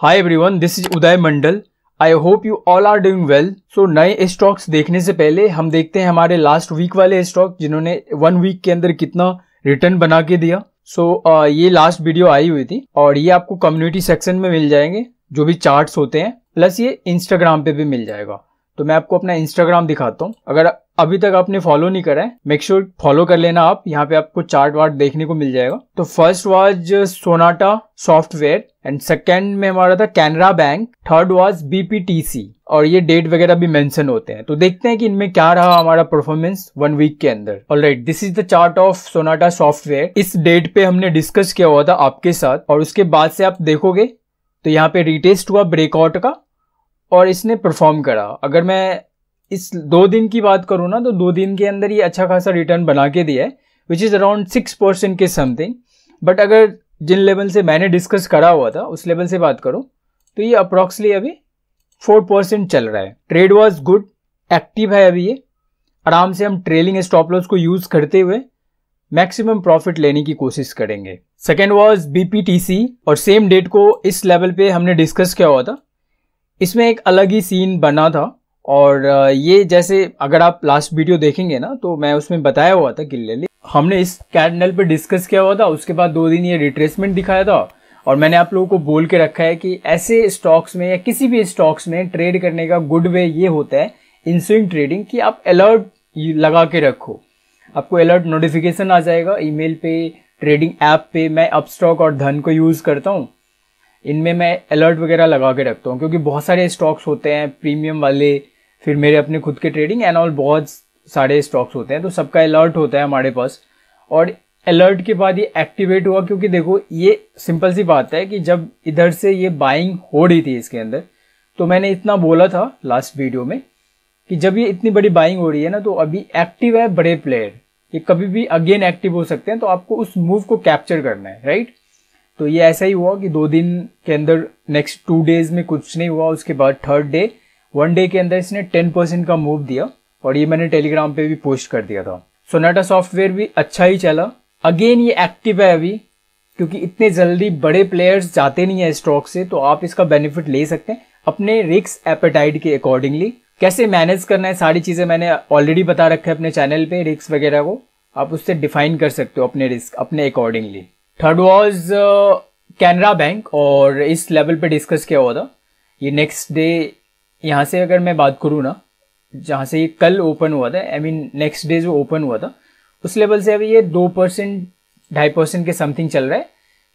Hi everyone this is Uday Mandal I hope you all are doing well so नए stocks देखने से पहले हम देखते हैं हमारे लास्ट वीक वाले स्टॉक जिन्होंने वन वीक के अंदर कितना रिटर्न बना के दिया सो so, uh, ये लास्ट वीडियो आई हुई थी और ये आपको कम्युनिटी सेक्शन में मिल जाएंगे जो भी चार्ट्स होते हैं प्लस ये इंस्टाग्राम पे भी मिल जाएगा तो मैं आपको अपना इंस्टाग्राम दिखाता हूँ अगर अभी तक आपने फॉलो नहीं करा है मेक श्योर फॉलो कर लेना आप यहाँ पे आपको चार्ट वार्ट देखने को मिल जाएगा तो first was Sonata software and second में हमारा था Canara bank third was BPTC और ये डेट वगैरह भी मेंशन होते हैं तो देखते हैं कि इनमें क्या रहा हमारा परफॉर्मेंस वन वीक के अंदर all right this is the chart of Sonata software इस डेट पे हमने डिस्कस किया हुआ था आपके साथ और उसके बाद से आप देखोगे तो यहाँ पे रिटेस्ट हुआ ब्रेकआउट का और इसने परफॉर्म करा अगर मैं इस दो दिन की बात करूँ ना तो दो दिन के अंदर ये अच्छा खासा रिटर्न बना के दिया है which is around six percent के समथिंग बट अगर जिन लेवल से मैंने डिस्कस करा हुआ था उस लेवल से बात करूँ तो ये अप्रॉक्सली अभी फोर परसेंट चल रहा है ट्रेड वॉज गुड एक्टिव है अभी ये आराम से हम ट्रेलिंग स्टॉप लॉस को यूज़ करते हुए मैक्सिमम प्रॉफिट लेने की कोशिश करेंगे सेकेंड वॉज बी और सेम डेट को इस लेवल पे हमने डिस्कस किया हुआ था इसमें एक अलग ही सीन बना था और ये जैसे अगर आप लास्ट वीडियो देखेंगे ना तो मैं उसमें बताया हुआ था क्लियरली हमने इस कैंडल पे डिस्कस किया हुआ था उसके बाद दो दिन ये रिट्रेसमेंट दिखाया था और मैंने आप लोगों को बोल के रखा है कि ऐसे स्टॉक्स में या किसी भी स्टॉक्स में ट्रेड करने का गुड वे ये होता है इंसुइंग ट्रेडिंग कि आप अलर्ट लगा के रखो आपको अलर्ट नोटिफिकेशन आ जाएगा ईमेल पे ट्रेडिंग ऐप पे मैं अपस्टॉक और धन को यूज़ करता हूँ इनमें मैं अलर्ट वगैरह लगा के रखता हूँ क्योंकि बहुत सारे स्टॉक्स होते हैं प्रीमियम वाले फिर मेरे अपने खुद के ट्रेडिंग एंड ऑल बहुत सारे स्टॉक्स होते हैं तो सबका अलर्ट होता है हमारे पास और अलर्ट के बाद ये एक्टिवेट हुआ क्योंकि देखो ये सिंपल सी बात है कि जब इधर से ये बाइंग हो रही थी इसके अंदर तो मैंने इतना बोला था लास्ट वीडियो में कि जब ये इतनी बड़ी बाइंग हो रही है ना तो अभी एक्टिव है बड़े प्लेयर ये कभी भी अगेन एक्टिव हो सकते हैं तो आपको उस मूव को कैप्चर करना है राइट तो ये ऐसा ही हुआ कि दो दिन के अंदर नेक्स्ट टू डेज में कुछ नहीं हुआ उसके बाद थर्ड डे वन डे के अंदर इसने टेन परसेंट का मूव दिया और ये मैंने टेलीग्राम पे भी पोस्ट कर दिया था सोनाटा सॉफ्टवेयर भी अच्छा ही चला अगेन ये एक्टिव है अभी क्योंकि इतने जल्दी बड़े प्लेयर्स जाते नहीं है स्टॉक से तो आप इसका बेनिफिट ले सकते हैं अपने रिक्स एपेटाइट के अकॉर्डिंगली कैसे मैनेज करना है सारी चीज़ें मैंने ऑलरेडी बता रखा है अपने चैनल पे रिस्क वगैरह को आप उससे डिफाइन कर सकते हो अपने रिस्क अपने accordingly third was Canara bank और इस लेवल पे डिस्कस किया हुआ था ये नेक्स्ट डे यहाँ से अगर मैं बात करूँ ना जहाँ से ये कल ओपन हुआ था आई मीन नेक्स्ट डे जो ओपन हुआ था उस लेवल से अभी ये दो परसेंट ढाई परसेंट के समथिंग चल रहा है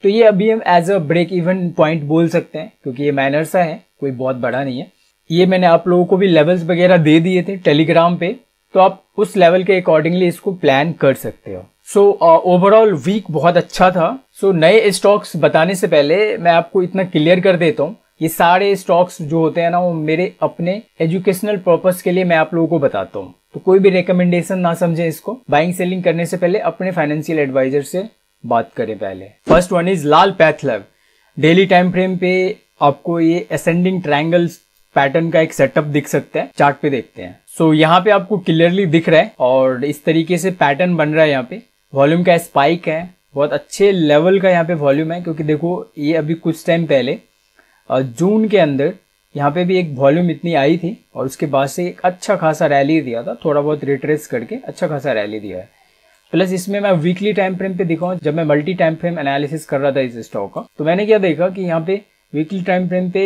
तो ये अभी हम as a break even point बोल सकते हैं क्योंकि ये माइनर सा है कोई बहुत बड़ा नहीं है ये मैंने आप लोगों को भी लेवल्स वगैरह दे दिए थे टेलीग्राम पे तो आप उस लेवल के अकॉर्डिंगली इसको प्लान कर सकते हो सो ओवरऑल वीक बहुत अच्छा था सो so, नए स्टॉक्स बताने से पहले मैं आपको इतना क्लियर कर देता हूँ ये सारे स्टॉक्स जो होते हैं ना वो मेरे अपने एजुकेशनल पर्पस के लिए मैं आप लोगों को बताता हूँ तो कोई भी रिकमेंडेशन ना समझे इसको बाइंग सेलिंग करने से पहले अपने फाइनेंशियल एडवाइजर से बात करें पहले first one is Lal PathLab daily time frame पे आपको ये असेंडिंग ट्राइंगल पैटर्न का एक सेटअप दिख सकता है चार्ट पे देखते हैं सो so, यहाँ पे आपको क्लियरली दिख रहा है और इस तरीके से पैटर्न बन रहा है यहाँ पे वॉल्यूम का स्पाइक है बहुत अच्छे लेवल का यहाँ पे वॉल्यूम है क्योंकि देखो ये अभी कुछ टाइम पहले जून के अंदर यहाँ पे भी एक वॉल्यूम इतनी आई थी और उसके बाद से एक अच्छा खासा रैली दिया था थोड़ा बहुत रिट्रेस करके अच्छा खासा रैली दिया है प्लस इसमें मैं वीकली टाइम फ्रेम पे दिखाऊँ जब मैं मल्टी टाइम फ्रेम एनालिसिस कर रहा था इस स्टॉक का तो मैंने क्या देखा कि यहाँ पे वीकली टाइम फ्रेम पे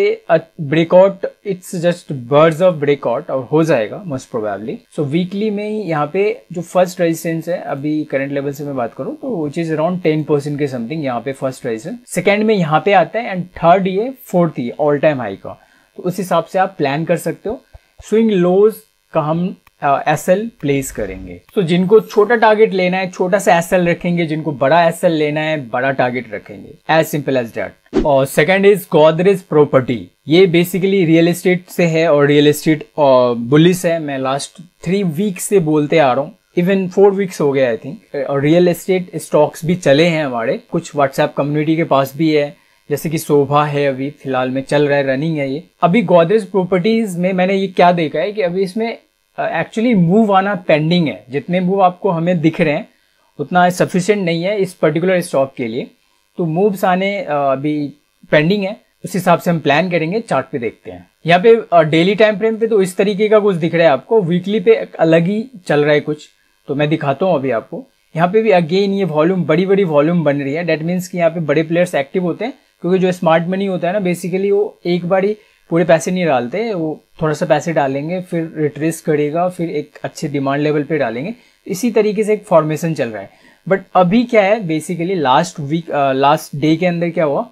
breakout it's just birds of breakout और हो जाएगा मोस्ट प्रोबेबली सो वीकली में यहाँ पे जो फर्स्ट रेजिस्टेंस है अभी करंट लेवल से मैं बात करूँ तो which is around ten percent के समथिंग यहाँ पे फर्स्ट रेजिस्टेंस सेकेंड में यहाँ पे आता है एंड थर्ड ये फोर्थ ये ऑल टाइम हाई का तो उस हिसाब से आप प्लान कर सकते हो स्विंग लोज का हम एस एल प्लेस करेंगे तो so, जिनको छोटा टारगेट लेना है छोटा सा एस एल रखेंगे जिनको बड़ा एस एल लेना है बड़ा टारगेट रखेंगे एज सिंपल एज डेट और सेकेंड इज गोदरेज प्रॉपर्टी ये बेसिकली रियल एस्टेट से है और रियल एस्टेट बुलिस है मैं लास्ट थ्री वीक से बोलते आ रहा हूँ इवन फोर वीक्स हो गया आई थिंक और रियल एस्टेट स्टॉक्स भी चले हैं हमारे कुछ व्हाट्सएप कम्युनिटी के पास भी है जैसे कि शोभा है अभी फिलहाल में चल रहा है रनिंग है ये अभी गोदरेज प्रॉपर्टीज में मैंने ये क्या देखा है कि अभी इसमें एक्चुअली uh, मूव आना पेंडिंग है जितने मूव आपको हमें दिख रहे हैं उतना सफिशियंट नहीं है इस पर्टिकुलर स्टॉक के लिए तो मूव्स आने uh, अभी पेंडिंग है उस हिसाब से हम प्लान करेंगे चार्ट पे देखते हैं यहाँ पे डेली टाइम फ्रेम पे तो इस तरीके का कुछ दिख रहा है आपको वीकली पे अलग ही चल रहा है कुछ तो मैं दिखाता हूँ अभी आपको यहाँ पे भी अगेन ये वॉल्यूम बड़ी बड़ी वॉल्यूम बन रही है डेट मीन्स कि यहाँ पे बड़े प्लेयर्स एक्टिव होते हैं क्योंकि जो स्मार्ट मनी होता है ना बेसिकली वो एक बार ही पूरे पैसे नहीं डालते वो थोड़ा सा पैसे डालेंगे फिर रिट्रेस करेगा फिर एक अच्छे डिमांड लेवल पे डालेंगे इसी तरीके से एक फॉर्मेशन चल रहा है बट अभी क्या है basically last week last day के अंदर क्या हुआ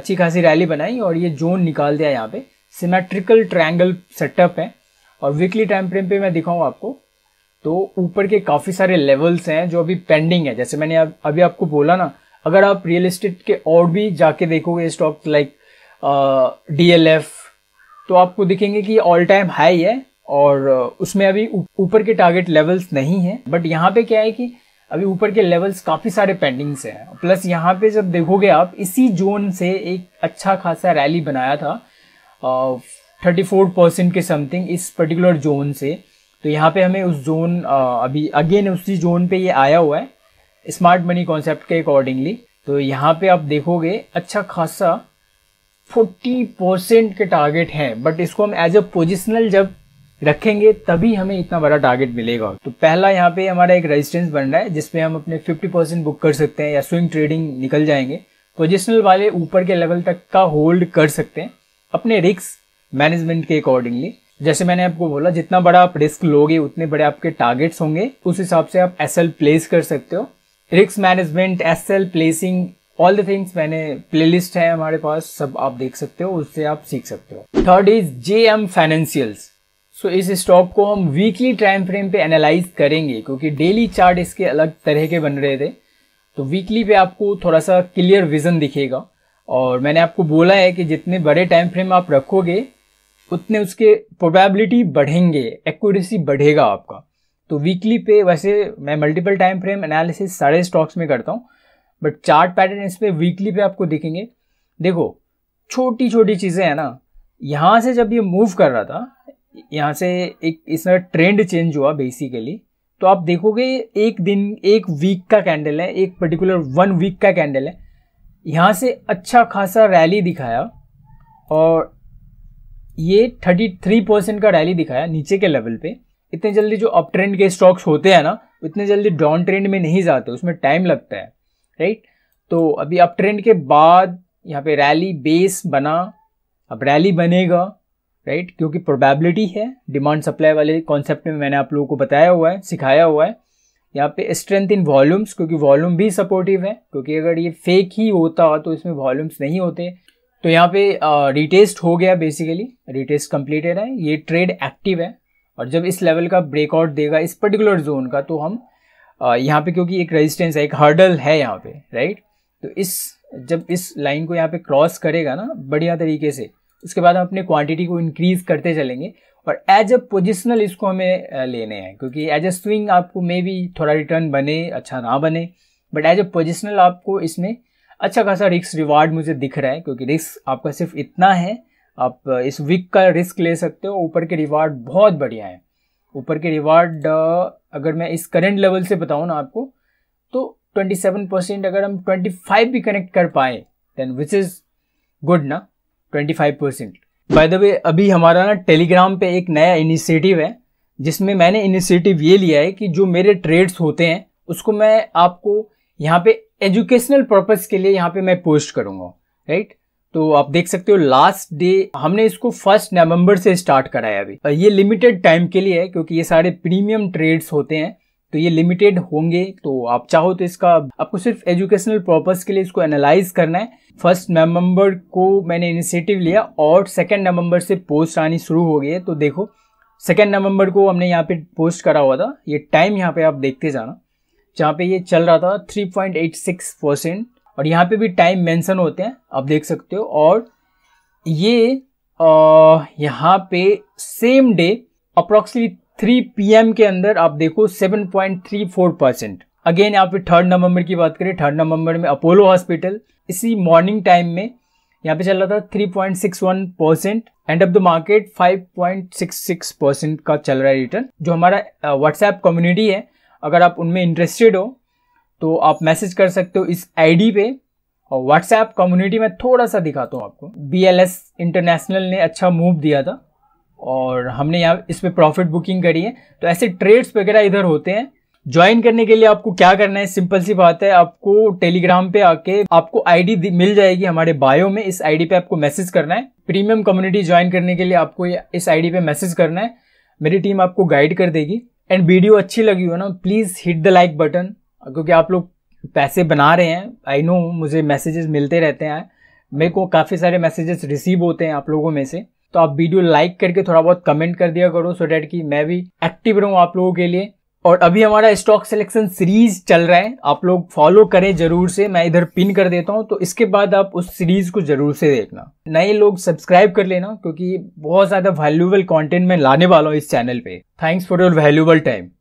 अच्छी खासी रैली बनाई और ये जोन निकाल दिया यहाँ पे सिमेट्रिकल ट्रायंगल सेटअप है और वीकली टाइम फ्रेम पे मैं दिखाऊँ आपको तो ऊपर के काफ़ी सारे लेवल्स हैं जो अभी पेंडिंग है जैसे मैंने अभी आपको बोला ना अगर आप रियल इस्टेट के और भी जाके देखोगे stock like D L F तो आपको दिखेंगे कि ऑल टाइम हाई है और uh, उसमें अभी ऊपर के टारगेट लेवल्स नहीं है बट यहाँ पे क्या है कि अभी ऊपर के लेवल्स काफ़ी सारे पेंडिंग्स हैं प्लस यहाँ पे जब देखोगे आप इसी जोन से एक अच्छा खासा रैली बनाया था थर्टी फोर परसेंट के समथिंग इस पर्टिकुलर जोन से तो यहाँ पे हमें उस जोन uh, अभी अगेन उसी जोन पे ये आया हुआ है स्मार्ट मनी कॉन्सेप्ट के अकॉर्डिंगली तो यहाँ पे आप देखोगे अच्छा खासा 40% परसेंट के टारगेट हैं बट इसको हम एज ए पोजिशनल जब रखेंगे तभी हमें इतना बड़ा टारगेट मिलेगा तो पहला यहाँ पे हमारा एक रेजिस्टेंस बन रहा है जिसपे हम अपने 50 परसेंट बुक कर सकते हैं या स्विंग ट्रेडिंग निकल जाएंगे पोजिशनल वाले ऊपर के लेवल तक का होल्ड कर सकते हैं अपने रिस्क मैनेजमेंट के अकॉर्डिंगली जैसे मैंने आपको बोला जितना बड़ा आप रिस्क लोगे उतने बड़े आपके टारगेट्स होंगे उस हिसाब से आप एस प्लेस कर सकते हो risk management as placing all the things मैंने लिस्ट है हमारे पास सब आप देख सकते हो उससे आप सीख सकते हो third is J M financials so इस स्टॉक को हम वीकली टाइम फ्रेम पे एनालाइज करेंगे क्योंकि डेली चार्ट इसके अलग तरह के बन रहे थे तो वीकली पे आपको थोड़ा सा क्लियर विजन दिखेगा और मैंने आपको बोला है कि जितने बड़े टाइम फ्रेम आप रखोगे उतने उसके प्रोबेबिलिटी बढ़ेंगे एक्यूरेसी बढ़ेगा आपका तो वीकली पे वैसे मैं मल्टीपल टाइम फ्रेम एनालिसिस सारे स्टॉक्स में करता हूँ बट चार्ट पैटर्न इस पर वीकली पे आपको दिखेंगे देखो छोटी छोटी चीज़ें हैं ना यहाँ से जब ये मूव कर रहा था यहाँ से एक इसमें ट्रेंड चेंज हुआ बेसिकली तो आप देखोगे एक दिन एक वीक का कैंडल है एक पर्टिकुलर वन वीक का कैंडल है यहाँ से अच्छा खासा रैली दिखाया और ये 33 परसेंट का रैली दिखाया नीचे के लेवल पे इतने जल्दी जो अप ट्रेंड के स्टॉक्स होते हैं ना उतने जल्दी डाउन ट्रेंड में नहीं जाते उसमें टाइम लगता है राइट तो अभी अप ट्रेंड के बाद यहाँ पे रैली बेस बना अब रैली बनेगा राइट right? क्योंकि प्रोबेबिलिटी है डिमांड सप्लाई वाले कॉन्सेप्ट में मैंने आप लोगों को बताया हुआ है सिखाया हुआ है यहाँ पे स्ट्रेंथ इन वॉल्यूम्स क्योंकि वॉल्यूम भी सपोर्टिव है क्योंकि अगर ये फेक ही होता तो इसमें वॉल्यूम्स नहीं होते तो यहाँ पे रिटेस्ट हो गया बेसिकली रिटेस्ट कंप्लीटेड है ये ट्रेड एक्टिव है और जब इस लेवल का ब्रेकआउट देगा इस पर्टिकुलर जोन का तो हम यहाँ पे क्योंकि एक रेजिस्टेंस है एक हर्डल है यहाँ पे राइट तो इस जब इस लाइन को यहाँ पे क्रॉस करेगा ना बढ़िया तरीके से उसके बाद हम अपने क्वांटिटी को इंक्रीज करते चलेंगे और एज अ पोजिशनल इसको हमें लेने हैं क्योंकि एज अ स्विंग आपको मे भी थोड़ा रिटर्न बने अच्छा ना बने बट एज अ पोजिशनल आपको इसमें अच्छा खासा रिस्क रिवार्ड मुझे दिख रहा है क्योंकि रिस्क आपका सिर्फ इतना है आप इस वीक का रिस्क ले सकते हो ऊपर के रिवार्ड बहुत बढ़िया हैं ऊपर के रिवार्ड uh, अगर मैं इस करेंट लेवल से बताऊँ ना आपको तो 27 परसेंट अगर हम 25 भी कनेक्ट कर पाए देन विच इज़ गुड ना 25 परसेंट बाय द वे अभी हमारा ना टेलीग्राम पे एक नया इनिशिएटिव है जिसमें मैंने इनिशिएटिव ये लिया है कि जो मेरे ट्रेड्स होते हैं उसको मैं आपको यहाँ पे एजुकेशनल पर्पज़ के लिए यहाँ पे मैं पोस्ट करूँगा राइट तो आप देख सकते हो लास्ट डे हमने इसको फर्स्ट नवंबर से स्टार्ट कराया अभी ये लिमिटेड टाइम के लिए है क्योंकि ये सारे प्रीमियम ट्रेड्स होते हैं तो ये लिमिटेड होंगे तो आप चाहो तो इसका आपको सिर्फ एजुकेशनल पर्पज़ के लिए इसको एनालाइज करना है फर्स्ट नवंबर को मैंने इनिशिएटिव लिया और सेकेंड नवंबर से पोस्ट आनी शुरू हो गई है तो देखो सेकेंड नवंबर को हमने यहाँ पे पोस्ट करा हुआ था ये टाइम यहाँ पे आप देखते जाना जहाँ पे ये चल रहा था 3.86 परसेंट और यहाँ पे भी टाइम मेंशन होते हैं आप देख सकते हो और ये यहाँ पे same day approximately three PM के अंदर आप देखो 7.34 परसेंट अगेन यहाँ पे थर्ड नवंबर की बात करें थर्ड नवंबर में अपोलो हॉस्पिटल इसी मॉर्निंग टाइम में यहाँ पे चल रहा था 3.61 percent end of the market 5.66 percent का चल रहा है रिटर्न जो हमारा व्हाट्सएप कम्युनिटी है अगर आप उनमें इंटरेस्टेड हो तो आप मैसेज कर सकते हो इस आईडी पे और व्हाट्सएप कम्युनिटी में थोड़ा सा दिखाता हूँ आपको बी इंटरनेशनल ने अच्छा मूव दिया था और हमने यहाँ इस पर प्रॉफिट बुकिंग करी है तो ऐसे ट्रेड्स वगैरह इधर होते हैं ज्वाइन करने के लिए आपको क्या करना है सिंपल सी बात है आपको टेलीग्राम पे आके आपको आईडी मिल जाएगी हमारे बायो में इस आईडी पे आपको मैसेज करना है प्रीमियम कम्युनिटी ज्वाइन करने के लिए आपको इस आईडी पे मैसेज करना है मेरी टीम आपको गाइड कर देगी एंड वीडियो अच्छी लगी हो ना please hit the like button क्योंकि आप लोग पैसे बना रहे हैं आई नो मुझे मैसेजेस मिलते रहते हैं मेरे को काफ़ी सारे मैसेजेस रिसीव होते हैं आप लोगों में से तो आप वीडियो लाइक करके थोड़ा बहुत कमेंट कर दिया करो सो डैट कि मैं भी एक्टिव रहूँ आप लोगों के लिए और अभी हमारा स्टॉक सिलेक्शन सीरीज चल रहा है आप लोग फॉलो करें जरूर से मैं इधर पिन कर देता हूँ तो इसके बाद आप उस सीरीज को जरूर से देखना नए लोग सब्सक्राइब कर लेना क्योंकि बहुत ज्यादा वैल्यूबल कंटेंट मैं लाने वाला हूँ इस चैनल पे thanks for your valuable time